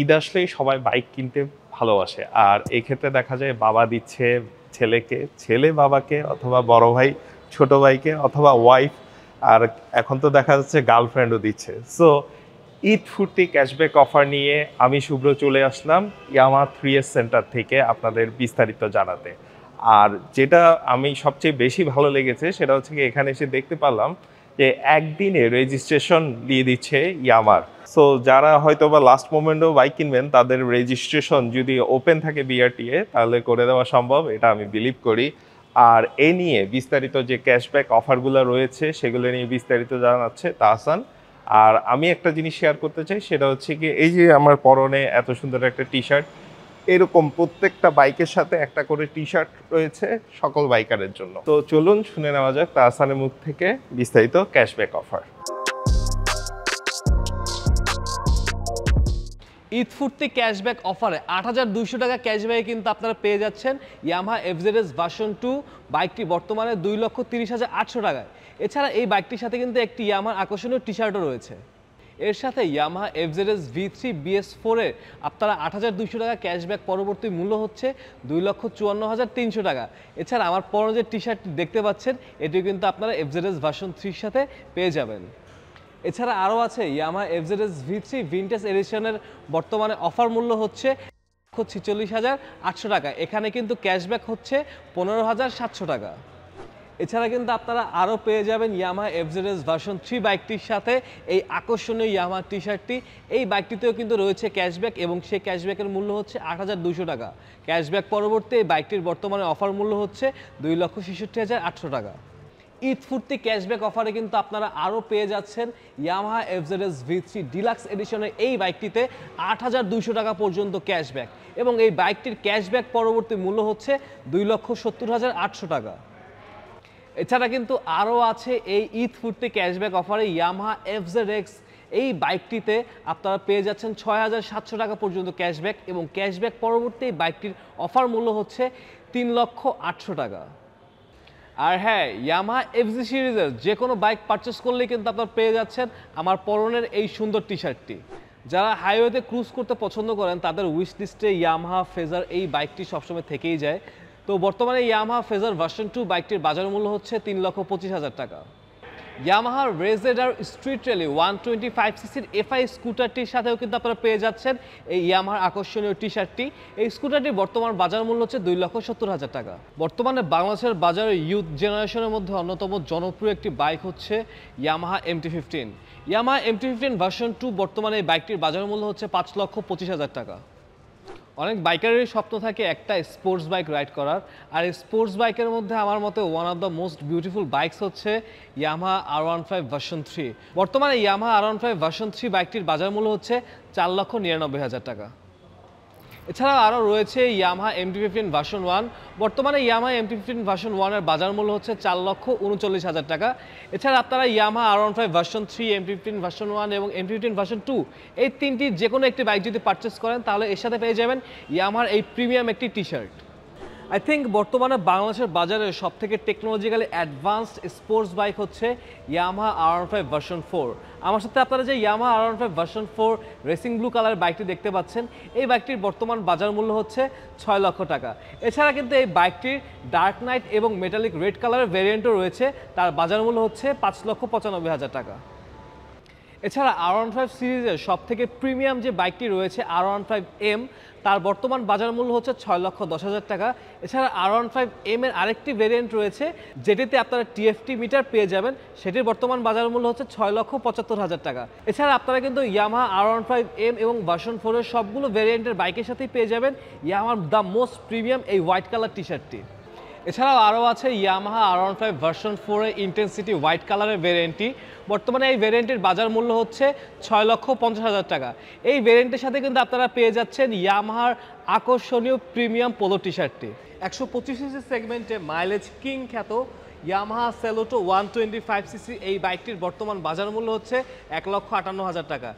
ঈদ আসলেই সবাই বাইক কিনতে ভালোবাসে আর এক্ষেত্রে দেখা যায় বাবা দিচ্ছে ছেলেকে ছেলে বাবাকে অথবা বড় ভাই ছোট ভাইকে অথবা ওয়াইফ আর এখন তো দেখা যাচ্ছে গার্লফ্রেন্ডও দিচ্ছে সো ঈদ ফুর্তি ক্যাশব্যাক অফার নিয়ে আমি শুভ্র চলে আসলাম ইয়ামা থ্রি এস সেন্টার থেকে আপনাদের বিস্তারিত জানাতে আর যেটা আমি সবচেয়ে বেশি ভালো লেগেছে সেটা হচ্ছে কি এখানে এসে দেখতে পারলাম যে একদিনে রেজিস্ট্রেশন দিয়ে দিচ্ছে ইয়ামার সো যারা হয়তো বা লাস্ট মোমেন্টেও বাইক কিনবেন তাদের রেজিস্ট্রেশন যদি ওপেন থাকে বিআরটিএ তাহলে করে দেওয়া সম্ভব এটা আমি বিলিভ করি আর এ নিয়ে বিস্তারিত যে ক্যাশব্যাক অফারগুলো রয়েছে সেগুলো নিয়ে বিস্তারিত জানাচ্ছে তাহসান আর আমি একটা জিনিস শেয়ার করতে চাই সেটা হচ্ছে কি এই যে আমার পরনে এত সুন্দর একটা টি শার্ট এরকম প্রত্যেকটা বাইকের সাথে একটা করে টি শার্ট রয়েছে সকল বাইকারের জন্য তো চলুন শুনে নেওয়া যাক তাহসানের মুখ থেকে বিস্তারিত ক্যাশব্যাক অফার ঈদ ফুর্তি ক্যাশব্যাক অফারে আট হাজার দুইশো টাকা ক্যাশব্যাকে কিন্তু আপনারা পেয়ে যাচ্ছেন ইয়ামা এফজেডএস ভার্সন টু বাইকটি বর্তমানে দুই লক্ষ তিরিশ হাজার আটশো টাকায় এছাড়া এই বাইকটির সাথে কিন্তু একটি ইয়ামার আকর্ষণীয় টি শার্টও রয়েছে এর সাথে Yamaha FZS V three BS ফোরের আপনারা আট হাজার দুইশো টাকা ক্যাশব্যাক পরবর্তী মূল্য হচ্ছে দুই লক্ষ চুয়ান্ন হাজার তিনশো টাকা এছাড়া আমার পরে যে টি শার্টটি দেখতে পাচ্ছেন এটি কিন্তু আপনারা এফজেডএস ভার্সন থ্রির সাথে পেয়ে যাবেন এছাড়া আরও আছে Yamaha FZS V three vintage এডিশনের বর্তমানে অফার মূল্য হচ্ছে লক্ষ ছিচল্লিশ হাজার আটশো টাকা এখানে কিন্তু ক্যাশব্যাক হচ্ছে পনেরো হাজার সাতশো টাকা এছাড়া কিন্তু আপনারা আরও পেয়ে যাবেন ইয়ামা এফজেডএস ভার্সন থ্রি বাইকটির সাথে এই আকর্ষণীয় ইয়ামা টি শার্টটি এই বাইকটিতেও কিন্তু রয়েছে ক্যাশব্যাক এবং সেই ক্যাশব্যাকের মূল্য হচ্ছে আট হাজার দুশো টাকা ক্যাশব্যাক পরবর্তী এই বাইকটির বর্তমানে অফার মূল্য হচ্ছে দুই লক্ষ ছেষট্টি হাজার আটশো টাকা ঈদ ফুর্তি ক্যাশব্যাক অফারে কিন্তু আপনারা আরও পেয়ে যাচ্ছেন Yamaha FZS V three deluxe এডিশনের এই বাইকটিতে আট হাজার দুইশো টাকা পর্যন্ত ক্যাশব্যাক এবং এই বাইকটির ক্যাশব্যাক পরবর্তী মূল্য হচ্ছে দুই লক্ষ সত্তর হাজার আটশো টাকা এছাড়া কিন্তু আরও আছে এই ঈদ ফুর্তি ক্যাশব্যাক অফারে ইয়ামাহা এফজেড এক্স এই বাইকটিতে আপনারা পেয়ে যাচ্ছেন ছয় হাজার সাতশো টাকা পর্যন্ত ক্যাশব্যাক এবং ক্যাশব্যাক পরবর্তী বাইকটির অফার মূল্য হচ্ছে তিন লক্ষ আটশো টাকা আর হ্যাঁ ইয়ামা এফজি সিরিজের যে কোনো বাইক পারচেস করলে কিন্তু আপনার পেয়ে যাচ্ছেন আমার পরনের এই সুন্দর টি শার্টটি যারা হাইওয়েতে ক্রুজ করতে পছন্দ করেন তাদের উইশ লিস্টে ইয়ামাহা ফেজার এই বাইকটি সবসময় থেকেই যায় তো বর্তমানে ইয়ামাহা ফেজার ভার্সন টু বাইকটির বাজার মূল্য হচ্ছে তিন লক্ষ পঁচিশ হাজার টাকা Yamaha RayZR street rally one twenty five সিসির এফআই স্কুটারটির সাথেও কিন্তু আপনারা পেয়ে যাচ্ছেন এই ইয়ামাহার আকর্ষণীয় টি শার্টটি এই স্কুটারটির বর্তমান বাজার মূল্য হচ্ছে দুই লক্ষ সত্তর হাজার টাকা বর্তমানে বাংলাদেশের বাজারে ইউথ জেনারেশনের মধ্যে অন্যতম জনপ্রিয় একটি বাইক হচ্ছে Yamaha M T fifteen Yamaha MT fifteen version two বর্তমানে এই বাইকটির বাজার মূল্য হচ্ছে পাঁচ লক্ষ পঁচিশ হাজার টাকা অনেক বাইকারেরই স্বপ্ন থাকে একটা স্পোর্টস বাইক রাইড করার আর স্পোর্টস বাইকের মধ্যে আমার মতে one of the most beautiful bikes হচ্ছে Yamaha R one five version three বর্তমানে Yamaha R one five version three বাইকটির বাজার মূল্য হচ্ছে চার লক্ষ নিরানব্বই হাজার টাকা এছাড়া আরও রয়েছে Yamaha MT fifteen version one বর্তমানে ইয়ামহা এমটি ফিফটিন ভার্সন ওয়ানের বাজার মূল্য হচ্ছে চার লক্ষ উনচল্লিশ হাজার টাকা এছাড়া আপনারা Yamaha R one five version three MT fifteen version one এবং এমটি ফিফটিন ভার্সন টু এই তিনটি যে কোনো একটি বাইক যদি পারচেস করেন তাহলে এর সাথে পেয়ে যাবেন ইয়ামার এই প্রিমিয়াম একটি টি শার্ট আই থিঙ্ক বর্তমানে বাংলাদেশের বাজারে সব থেকে টেকনোলজিক্যালি অ্যাডভান্সড স্পোর্টস বাইক হচ্ছে Yamaha R one five version four আমার সাথে আপনারা যে Yamaha R one five version four racing blue কালারের বাইকটি দেখতে পাচ্ছেন এই বাইকটির বর্তমান বাজার মূল্য হচ্ছে ছয় লক্ষ টাকা এছাড়া কিন্তু এই বাইকটির ডার্ক নাইট এবং মেটালিক রেড কালারের ভেরিয়েন্টও রয়েছে তার বাজার মূল্য হচ্ছে পাঁচ লক্ষ পঁচানব্বই হাজার টাকা এছাড়া আর ওয়ান ফাইভ সিরিজের সব থেকে প্রিমিয়াম যে বাইকটি রয়েছে আর ওয়ান ফাইভ এম তার বর্তমান বাজার মূল্য হচ্ছে ছয় লক্ষ দশ হাজার টাকা এছাড়া আর ওয়ান ফাইভ এম এর আরেকটি ভেরিয়েন্ট রয়েছে যেটিতে আপনারা টিএফটি মিটার পেয়ে যাবেন সেটির বর্তমান বাজার মূল্য হচ্ছে ছয় লক্ষ পঁচাত্তর হাজার টাকা এছাড়া আপনারা কিন্তু Yamaha R one five M এবং ভার্সন ফোরের সবগুলো ভেরিয়েন্টের বাইকের সাথেই পেয়ে যাবেন ইয়ামার দ্য মোস্ট প্রিমিয়াম এই হোয়াইট কালার টি শার্টটি এছাড়াও আরও আছে Yamaha R one five version ফোরে ইন্টেন্সিটি হোয়াইট কালারের ভেরিয়েন্টটি বর্তমানে এই ভেরিয়েন্টের বাজার মূল্য হচ্ছে ছয় লক্ষ পঞ্চাশ হাজার টাকা এই ভেরিয়েন্টের সাথে কিন্তু আপনারা পেয়ে যাচ্ছেন ইয়ামাহার আকর্ষণীয় প্রিমিয়াম পোলো টি শার্টটি একশো পঁচিশ সিসি সেগমেন্টে মাইলেজ কিং খ্যাত Yamaha Saluto one twenty five CC এই বাইকটির বর্তমান বাজার মূল্য হচ্ছে এক লক্ষ আটান্ন হাজার টাকা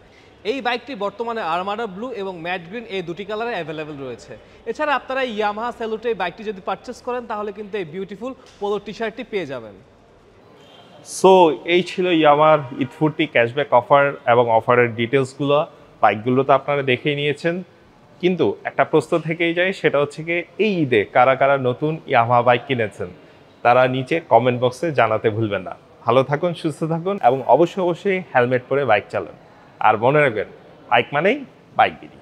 এই বাইকটি বর্তমানে আরমাডা ব্লু এবং ম্যাট গ্রিন এই দুটি কালারে অ্যাভেলেবেল রয়েছে এছাড়া আপনারা ইয়ামাহা স্যালুটে এই বাইকটি যদি পারচেস করেন তাহলে কিন্তু এই বিউটিফুল পোলো টি শার্টটি পেয়ে যাবেন সো এই ছিল ইয়ামার ইথফুরটি ক্যাশব্যাক অফার এবং অফারের ডিটেলসগুলো বাইকগুলো তো আপনারা দেখেই নিয়েছেন কিন্তু একটা প্রশ্ন থেকেই যায় সেটা হচ্ছে কি এই ঈদে কারা কারা নতুন ইয়ামাহা বাইক কিনেছেন তারা নিচে কমেন্ট বক্সে জানাতে ভুলবেন না ভালো থাকুন সুস্থ থাকুন এবং অবশ্যই অবশ্যই হেলমেট পরে বাইক চালান আর মনে রাখবেন বাইক মানেই বাইক বিড়ি